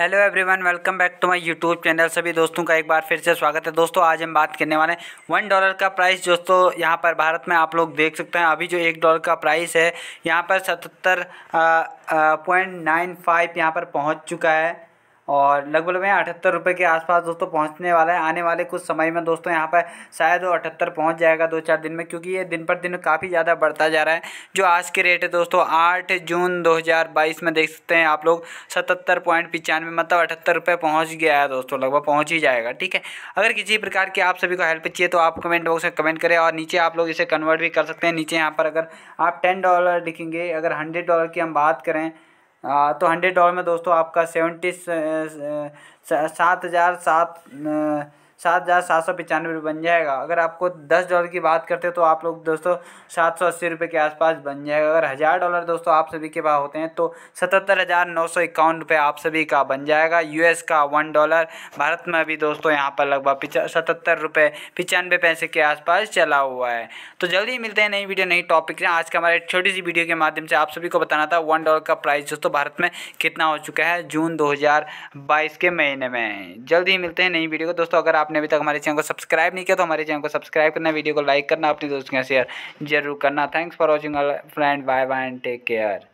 hello everyone welcome back to my YouTube channel सभी दोस्तों का एक बार फिर से स्वागत है दोस्तों आज हम बात करने वाले हैं वन डॉलर का प्राइस दोस्तों यहां पर भारत में आप लोग देख सकते हैं अभी जो एक डॉलर का प्राइस है यहां पर सतहत्तर पॉइंट नाइन फाइव यहाँ पर पहुँच चुका है और लगभग में अठहत्तर रुपये के आसपास दोस्तों पहुंचने वाला है आने वाले कुछ समय में दोस्तों यहाँ पर शायद वो अठहत्तर पहुँच जाएगा दो चार दिन में क्योंकि ये दिन पर दिन काफ़ी ज़्यादा बढ़ता जा रहा है जो आज के रेट है दोस्तों आठ जून दो में देख सकते हैं आप लोग सतहत्तर पॉइंट पचानवे मतलब अठहत्तर रुपये पहुँच गया है दोस्तों लगभग पहुँच ही जाएगा ठीक है अगर किसी प्रकार की आप सभी को हेल्प चाहिए तो आप कमेंट बॉक्स में कमेंट करें और नीचे आप लोग इसे कन्वर्ट भी कर सकते हैं नीचे यहाँ पर अगर आप टेन डॉलर लिखेंगे अगर हंड्रेड डॉलर की हम बात करें तो हंड्रेड डॉलर में दोस्तों आपका सेवेंटी सात हज़ार सात सात हज़ार सात सौ पचानवे रुपये बन जाएगा अगर आपको दस डॉलर की बात करते हो तो आप लोग दोस्तों सात सौ अस्सी रुपये के आसपास बन जाएगा अगर हज़ार डॉलर दोस्तों आप सभी के पास होते हैं तो सतहत्तर हज़ार नौ सौ इक्यावन रुपये आप सभी का बन जाएगा यूएस का वन डॉलर भारत में अभी दोस्तों यहाँ पर लगभग सतहत्तर रुपये पचानवे पैसे के आसपास चला हुआ है तो जल्दी मिलते हैं नई वीडियो नई टॉपिक से आज का हमारे छोटी सी वीडियो के माध्यम से आप सभी को बताना था वन डॉलर का प्राइस दोस्तों भारत में कितना हो चुका है जून बाईस के महीने में जल्दी ही मिलते हैं नई वीडियो को दोस्तों अगर आप आपने अभी तक हमारे चैनल को सब्सक्राइब नहीं किया तो हमारे चैनल को सब्सक्राइब करना वीडियो को लाइक करना अपने दोस्तों के शेयर जरूर करना thanks for watching friend bye bye and take care